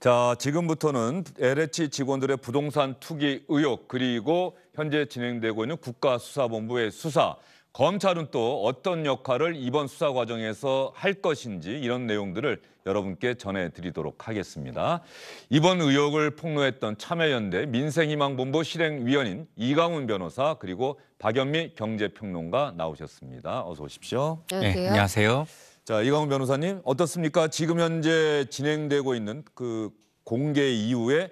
자, 지금부터는 LH 직원들의 부동산 투기 의혹 그리고 현재 진행되고 있는 국가수사본부의 수사 검찰은 또 어떤 역할을 이번 수사 과정에서 할 것인지 이런 내용들을 여러분께 전해드리도록 하겠습니다. 이번 의혹을 폭로했던 참여연대 민생희망본부 실행위원인 이강훈 변호사 그리고 박연미 경제평론가 나오셨습니다. 어서 오십시오. 네, 네, 안녕하세요. 네, 안녕하세요. 자 이강훈 변호사님 어떻습니까? 지금 현재 진행되고 있는 그 공개 이후에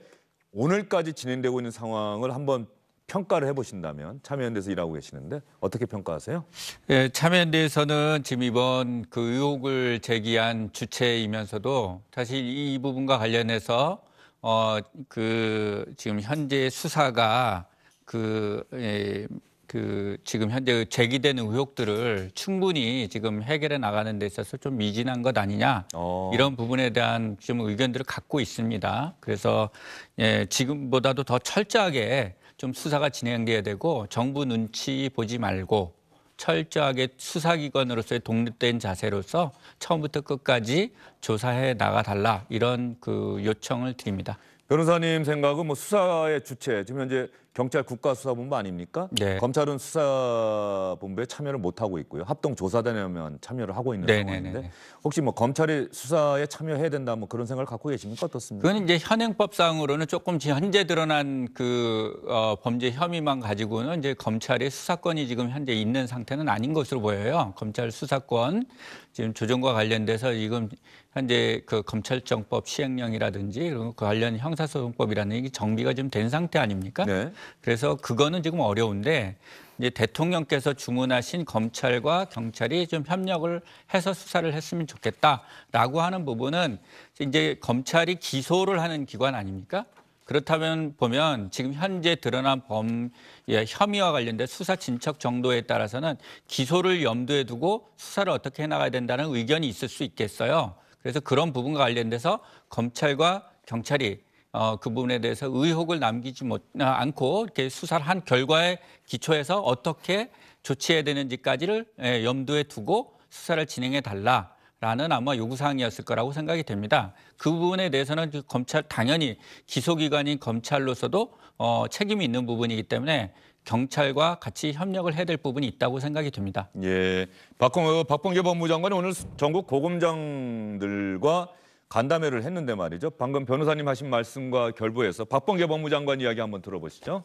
오늘까지 진행되고 있는 상황을 한번 평가를 해보신다면 참여연대에서 일하고 계시는데 어떻게 평가하세요? 예, 참여연대에서는 지금 이번 그 의혹을 제기한 주체이면서도 사실 이 부분과 관련해서 어, 그 지금 현재 수사가 그, 예, 그 지금 현재 제기된 의혹들을 충분히 지금 해결해 나가는 데 있어서 좀 미진한 것 아니냐 어. 이런 부분에 대한 지금 의견들을 갖고 있습니다. 그래서 예, 지금보다도 더 철저하게 좀 수사가 진행돼야 되고 정부 눈치 보지 말고 철저하게 수사기관으로서의 독립된 자세로서 처음부터 끝까지 조사해 나가달라 이런 그 요청을 드립니다. 변호사님 생각은 뭐 수사의 주체 지금 현재 경찰 국가수사본부 아닙니까? 네. 검찰은 수사본부에 참여를 못 하고 있고요. 합동조사단에만 참여를 하고 있는 네, 상황인데 혹시 뭐 검찰이 수사에 참여해야 된다 뭐 그런 생각을 갖고 계십니까 어떻습니까? 그건 이제 현행법상으로는 조금 현재 드러난 그 어, 범죄 혐의만 가지고는 이제 검찰의 수사권이 지금 현재 있는 상태는 아닌 것으로 보여요. 검찰 수사권 지금 조정과 관련돼서 지금 현재 그 검찰청법 시행령이라든지 그런 관련 형사소송법이라는 게 정비가 좀 된 상태 아닙니까? 네. 그래서 그거는 지금 어려운데 이제 대통령께서 주문하신 검찰과 경찰이 좀 협력을 해서 수사를 했으면 좋겠다라고 하는 부분은 이제 검찰이 기소를 하는 기관 아닙니까? 그렇다면 보면 지금 현재 드러난 범 예, 혐의와 관련된 수사 진척 정도에 따라서는 기소를 염두에 두고 수사를 어떻게 해나가야 된다는 의견이 있을 수 있겠어요. 그래서 그런 부분과 관련돼서 검찰과 경찰이 어, 그 부분에 대해서 의혹을 남기지 못, 아, 않고 이렇게 수사를 한 결과에 기초해서 어떻게 조치해야 되는지까지를 예, 염두에 두고 수사를 진행해 달라. 라는 아마 요구사항이었을 거라고 생각이 됩니다. 그 부분에 대해서는 검찰 당연히 기소기관인 검찰로서도 어, 책임이 있는 부분이기 때문에 경찰과 같이 협력을 해야 될 부분이 있다고 생각이 됩니다. 예, 박봉, 박봉계 법무장관이 오늘 전국 고검장들과 간담회를 했는데 말이죠. 방금 변호사님 하신 말씀과 결부해서 박범계 법무 장관 이야기 한번 들어보시죠.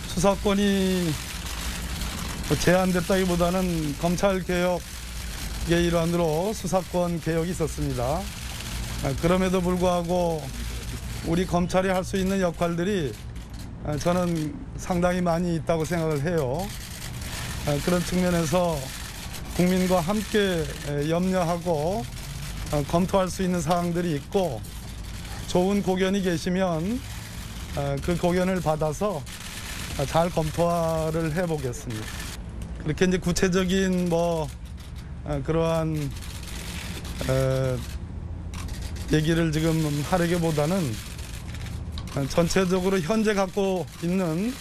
수사권이 뭐 제한됐다기보다는 검찰 개혁의 일환으로 수사권 개혁이 있었습니다. 아, 그럼에도 불구하고 우리 검찰이 할 수 있는 역할들이 아, 저는 상당히 많이 있다고 생각을 해요. 아, 그런 측면에서 국민과 함께 염려하고 어, 검토할 수 있는 사항들이 있고 좋은 고견이 계시면 어, 그 고견을 받아서 잘 검토를 해보겠습니다. 그렇게 이제 구체적인 뭐 어, 그러한 얘기를 지금 하려기보다는 전체적으로 현재 갖고 있는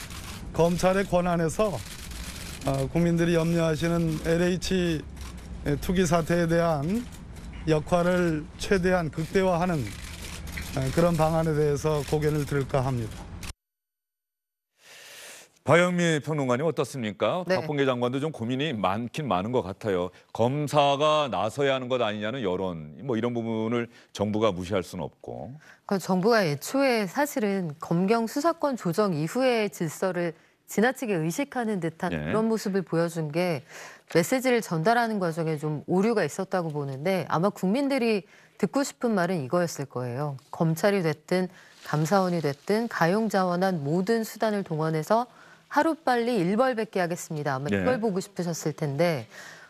검찰의 권한에서 국민들이 염려하시는 LH 투기 사태에 대한 역할을 최대한 극대화하는 어, 그런 방안에 대해서 고견을 들을까 합니다. 박영미 평론가님 어떻습니까? 네. 박봉계 장관도 좀 고민이 많긴 많은 것 같아요. 검사가 나서야 하는 것 아니냐는 여론, 뭐 이런 부분을 정부가 무시할 수는 없고. 그 정부가 애초에 사실은 검경 수사권 조정 이후의 질서를 지나치게 의식하는 듯한 예. 그런 모습을 보여준 게 메시지를 전달하는 과정에 좀 오류가 있었다고 보는데 아마 국민들이 듣고 싶은 말은 이거였을 거예요. 검찰이 됐든 감사원이 됐든 가용자원한 모든 수단을 동원해서 하루빨리 일벌백계 하겠습니다. 아마 네. 이걸 보고 싶으셨을 텐데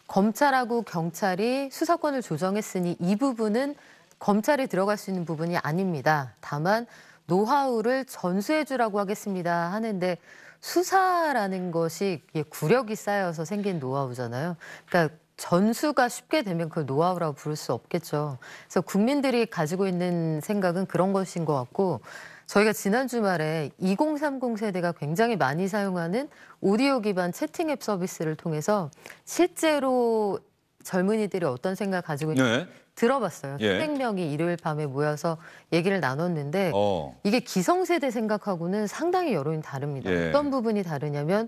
검찰하고 경찰이 수사권을 조정했으니 이 부분은 검찰이 들어갈 수 있는 부분이 아닙니다. 다만 노하우를 전수해 주라고 하겠습니다 하는데 수사라는 것이 구력이 쌓여서 생긴 노하우잖아요. 그러니까 전수가 쉽게 되면 그걸 노하우라고 부를 수 없겠죠. 그래서 국민들이 가지고 있는 생각은 그런 것인 것 같고 저희가 지난 주말에 2030 세대가 굉장히 많이 사용하는 오디오 기반 채팅 앱 서비스를 통해서 실제로 젊은이들이 어떤 생각 가지고 있는지 네. 들어봤어요. 예. 수백 명이 일요일 밤에 모여서 얘기를 나눴는데 어. 이게 기성세대 생각하고는 상당히 여론이 다릅니다. 예. 어떤 부분이 다르냐면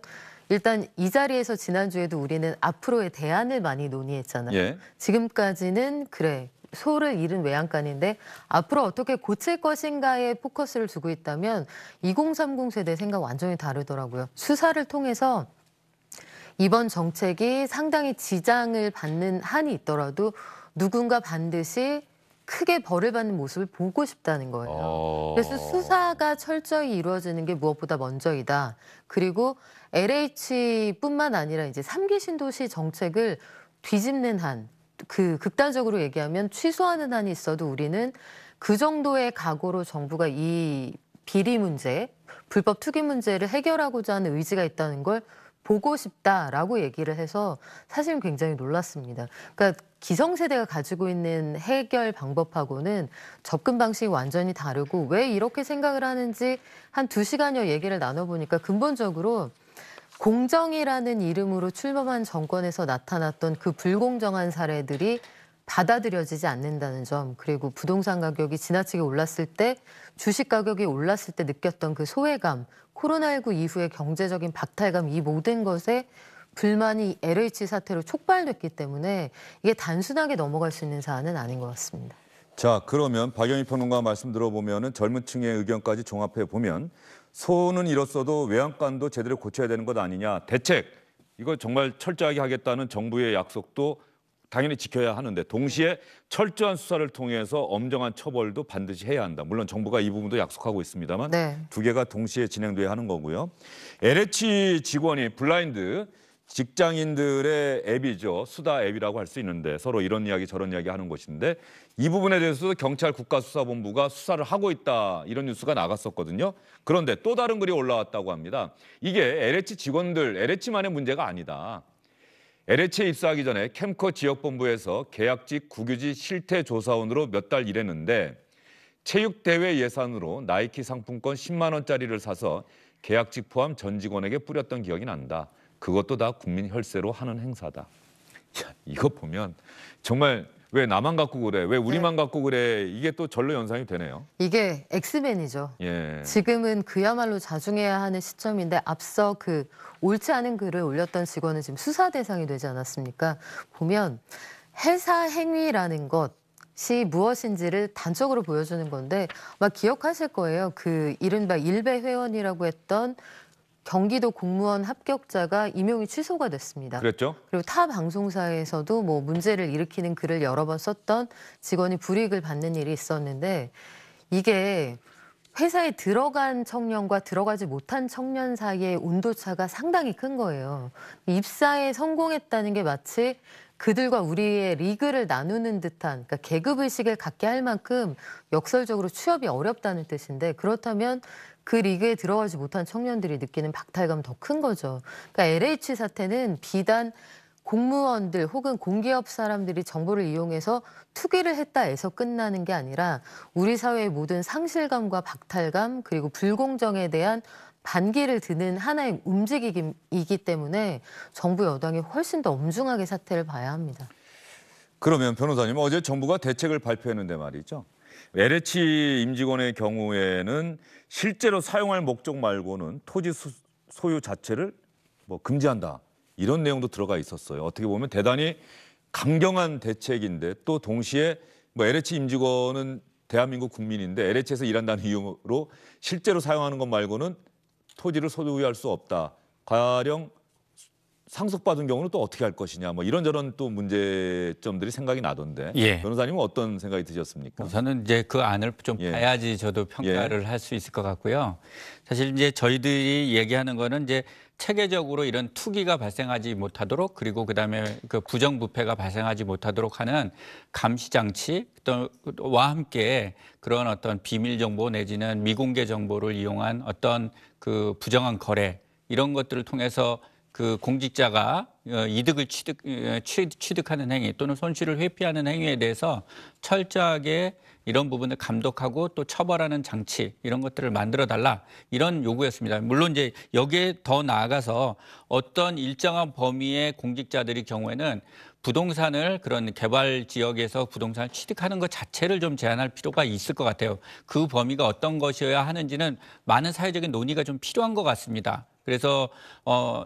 일단 이 자리에서 지난주에도 우리는 앞으로의 대안을 많이 논의했잖아요. 예. 지금까지는 그래 소를 잃은 외양간인데 앞으로 어떻게 고칠 것인가에 포커스를 두고 있다면 2030 세대 생각 완전히 다르더라고요. 수사를 통해서 이번 정책이 상당히 지장을 받는 한이 있더라도 누군가 반드시 크게 벌을 받는 모습을 보고 싶다는 거예요. 어... 그래서 수사가 철저히 이루어지는 게 무엇보다 먼저이다. 그리고 LH뿐만 아니라 이제 삼기 신도시 정책을 뒤집는 한, 그 극단적으로 얘기하면 취소하는 한이 있어도 우리는 그 정도의 각오로 정부가 이 비리 문제, 불법 투기 문제를 해결하고자 하는 의지가 있다는 걸 보고 싶다라고 얘기를 해서 사실은 굉장히 놀랐습니다. 그러니까 기성세대가 가지고 있는 해결 방법하고는 접근 방식이 완전히 다르고 왜 이렇게 생각을 하는지 한 두 시간여 얘기를 나눠보니까 근본적으로 공정이라는 이름으로 출범한 정권에서 나타났던 그 불공정한 사례들이 받아들여지지 않는다는 점, 그리고 부동산 가격이 지나치게 올랐을 때, 주식 가격이 올랐을 때 느꼈던 그 소외감, 코로나19 이후의 경제적인 박탈감 이 모든 것에 불만이 LH 사태로 촉발됐기 때문에 이게 단순하게 넘어갈 수 있는 사안은 아닌 것 같습니다. 자, 그러면 박영희 평론가 말씀 들어보면 젊은 층의 의견까지 종합해 보면 소는 잃었어도 외양간도 제대로 고쳐야 되는 것 아니냐. 대책, 이거 정말 철저하게 하겠다는 정부의 약속도 당연히 지켜야 하는데 동시에 네. 철저한 수사를 통해서 엄정한 처벌도 반드시 해야 한다. 물론 정부가 이 부분도 약속하고 있습니다만 네. 두 개가 동시에 진행돼야 하는 거고요. LH 직원이 블라인드 직장인들의 앱이죠. 수다 앱이라고 할 수 있는데 서로 이런 이야기 저런 이야기 하는 것인데 이 부분에 대해서도 경찰 국가수사본부가 수사를 하고 있다 이런 뉴스가 나갔었거든요. 그런데 또 다른 글이 올라왔다고 합니다. 이게 LH 직원들, LH만의 문제가 아니다. LH에 입사하기 전에 캠코 지역본부에서 계약직 국유지 실태 조사원으로 몇 달 일했는데 체육대회 예산으로 나이키 상품권 10만 원짜리를 사서 계약직 포함 전 직원에게 뿌렸던 기억이 난다. 그것도 다 국민 혈세로 하는 행사다. 이거 보면 정말 왜 나만 갖고 그래? 왜 우리만 네. 갖고 그래? 이게 또절로 연상이 되네요. 이게 엑스맨이죠. 예. 지금은 그야말로 자중해야 하는 시점인데 앞서 그 옳지 않은 글을 올렸던 직원은 지금 수사 대상이 되지 않았습니까? 보면 회사 행위라는 것이 무엇인지를 단적으로 보여주는 건데 막 기억하실 거예요. 그 이른바 일배 회원이라고 했던 경기도 공무원 합격자가 임용이 취소가 됐습니다. 그렇죠 그리고 타 방송사에서도 뭐 문제를 일으키는 글을 여러 번 썼던 직원이 불이익을 받는 일이 있었는데 이게 회사에 들어간 청년과 들어가지 못한 청년 사이의 온도차가 상당히 큰 거예요. 입사에 성공했다는 게 마치 그들과 우리의 리그를 나누는 듯한 그러니까 계급 의식을 갖게 할 만큼 역설적으로 취업이 어렵다는 뜻인데 그렇다면 그 리그에 들어가지 못한 청년들이 느끼는 박탈감 더 큰 거죠. 그러니까 LH 사태는 비단 공무원들 혹은 공기업 사람들이 정보를 이용해서 투기를 했다에서 끝나는 게 아니라 우리 사회의 모든 상실감과 박탈감 그리고 불공정에 대한 반기를 드는 하나의 움직임이기 때문에 정부 여당이 훨씬 더 엄중하게 사태를 봐야 합니다. 그러면 변호사님 어제 정부가 대책을 발표했는데 말이죠. LH 임직원의 경우에는 실제로 사용할 목적 말고는 토지 소유 자체를 뭐 금지한다 이런 내용도 들어가 있었어요. 어떻게 보면 대단히 강경한 대책인데 또 동시에 뭐 LH 임직원은 대한민국 국민인데 LH에서 일한다는 이유로 실제로 사용하는 것 말고는 토지를 소유할 수 없다. 가령 상속받은 경우는 또 어떻게 할 것이냐 뭐 이런저런 또 문제점들이 생각이 나던데 예. 변호사님은 어떤 생각이 드셨습니까? 저는 이제 그 안을 좀 예. 봐야지 저도 평가를 예. 할수 있을 것 같고요. 사실 이제 저희들이 얘기하는 거는 이제 체계적으로 이런 투기가 발생하지 못하도록 그리고 그다음에 그 부정부패가 발생하지 못하도록 하는 감시 장치 또 와 함께 그런 어떤 비밀 정보 내지는 미공개 정보를 이용한 어떤 그 부정한 거래 이런 것들을 통해서 그 공직자가 어, 이득을 취득, 어, 취득하는 취득 행위 또는 손실을 회피하는 행위에 대해서 철저하게 이런 부분을 감독하고 또 처벌하는 장치 이런 것들을 만들어 달라 이런 요구였습니다. 물론 이제 여기에 더 나아가서 어떤 일정한 범위의 공직자들의 경우에는 부동산을 그런 개발 지역에서 부동산을 취득하는 것 자체를 좀 제한할 필요가 있을 것 같아요. 그 범위가 어떤 것이어야 하는지는 많은 사회적인 논의가 좀 필요한 것 같습니다. 그래서 어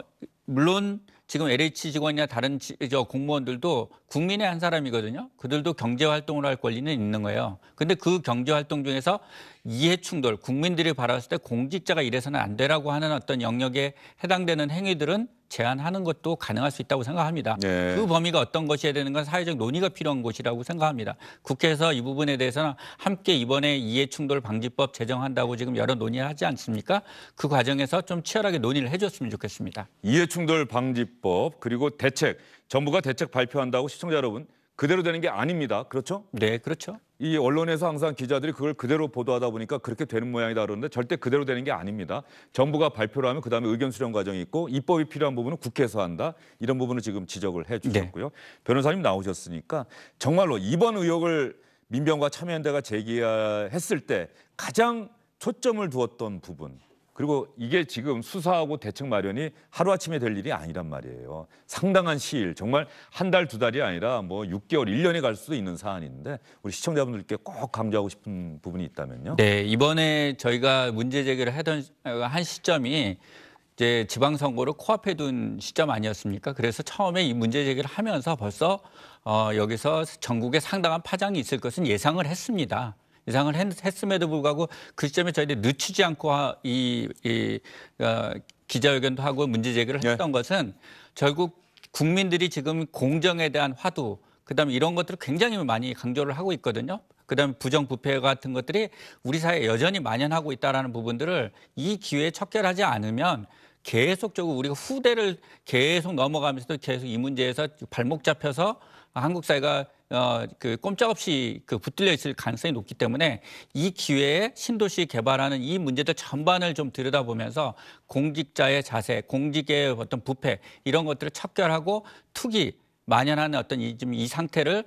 물론 지금 LH 직원이나 다른 저 공무원들도 국민의 한 사람이거든요. 그들도 경제 활동을 할 권리는 있는 거예요. 근데 그 경제 활동 중에서 이해 충돌, 국민들이 바라봤을 때 공직자가 이래서는 안 되라고 하는 어떤 영역에 해당되는 행위들은 제한하는 것도 가능할 수 있다고 생각합니다. 네. 그 범위가 어떤 것이어야 되는 건 사회적 논의가 필요한 곳이라고 생각합니다. 국회에서 이 부분에 대해서는 함께 이번에 이해충돌 방지법 제정한다고 지금 여러 논의하지 않습니까? 그 과정에서 좀 치열하게 논의를 해줬으면 좋겠습니다. 이해충돌 방지법 그리고 대책 정부가 대책 발표한다고 시청자 여러분 그대로 되는 게 아닙니다. 그렇죠? 네, 그렇죠. 이 언론에서 항상 기자들이 그걸 그대로 보도하다 보니까 그렇게 되는 모양이다 그러는데 절대 그대로 되는 게 아닙니다. 정부가 발표를 하면 그다음에 의견 수렴 과정이 있고 입법이 필요한 부분은 국회에서 한다. 이런 부분을 지금 지적을 해 주셨고요. 네. 변호사님 나오셨으니까 정말로 이번 의혹을 민병과 참여연대가 제기했을 때 가장 초점을 두었던 부분 그리고 이게 지금 수사하고 대책 마련이 하루아침에 될 일이 아니란 말이에요. 상당한 시일, 정말 한 달, 두 달이 아니라 뭐 6개월, 1년에 갈 수도 있는 사안인데 우리 시청자분들께 꼭 강조하고 싶은 부분이 있다면요. 네, 이번에 저희가 문제 제기를 하던 한 시점이 이제 지방선거를 코앞에 둔 시점 아니었습니까? 그래서 처음에 이 문제 제기를 하면서 벌써 어, 여기서 전국에 상당한 파장이 있을 것은 예상을 했습니다. 이상을 했, 했 음에도 불구하고 그 시점에 저희들이 늦추지 않고 이, 이 어, 기자회견도 하고 문제 제기를 네. 했던 네. 것은 결국 국민들이 지금 공정에 대한 화두 그다음에 이런 것들을 굉장히 많이 강조를 하고 있거든요. 그다음에 부정부패 같은 것들이 우리 사회에 여전히 만연하고 있다라는 부분들을 이 기회에 척결하지 않으면 계속적으로 우리가 후대를 계속 넘어가면서도 계속 이 문제에서 발목 잡혀서 한국 사회가 어, 그 꼼짝없이 그 붙들려 있을 가능성이 높기 때문에 이 기회에 신도시 개발하는 이 문제들 전반을 좀 들여다보면서 공직자의 자세, 공직의 어떤 부패 이런 것들을 척결하고 투기 만연하는 어떤 이, 좀금이 상태를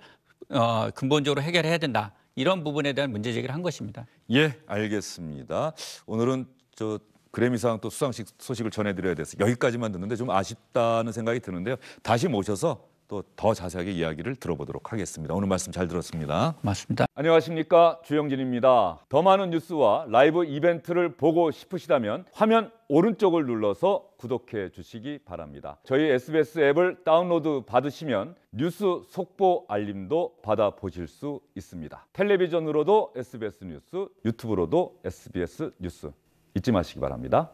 어, 근본적으로 해결해야 된다. 이런 부분에 대한 문제 제기를 한 것입니다. 예, 알겠습니다. 오늘은 저 그래미상 또 수상식 소식을 전해드려야 돼서 여기까지만 듣는데 좀 아쉽다는 생각이 드는데요. 다시 모셔서 또더 자세하게 이야기를 들어보도록 하겠습니다. 오늘 말씀 잘 들었습니다. 맞습니다. 안녕하십니까 주영진입니다. 더 많은 뉴스와 라이브 이벤트를 보고 싶으시다면 화면 오른쪽을 눌러서 구독해 주시기 바랍니다. 저희 SBS 앱을 다운로드 받으시면 뉴스 속보 알림도 받아 보실 수 있습니다. 텔레비전으로도 SBS 뉴스, 유튜브로도 SBS 뉴스 잊지 마시기 바랍니다.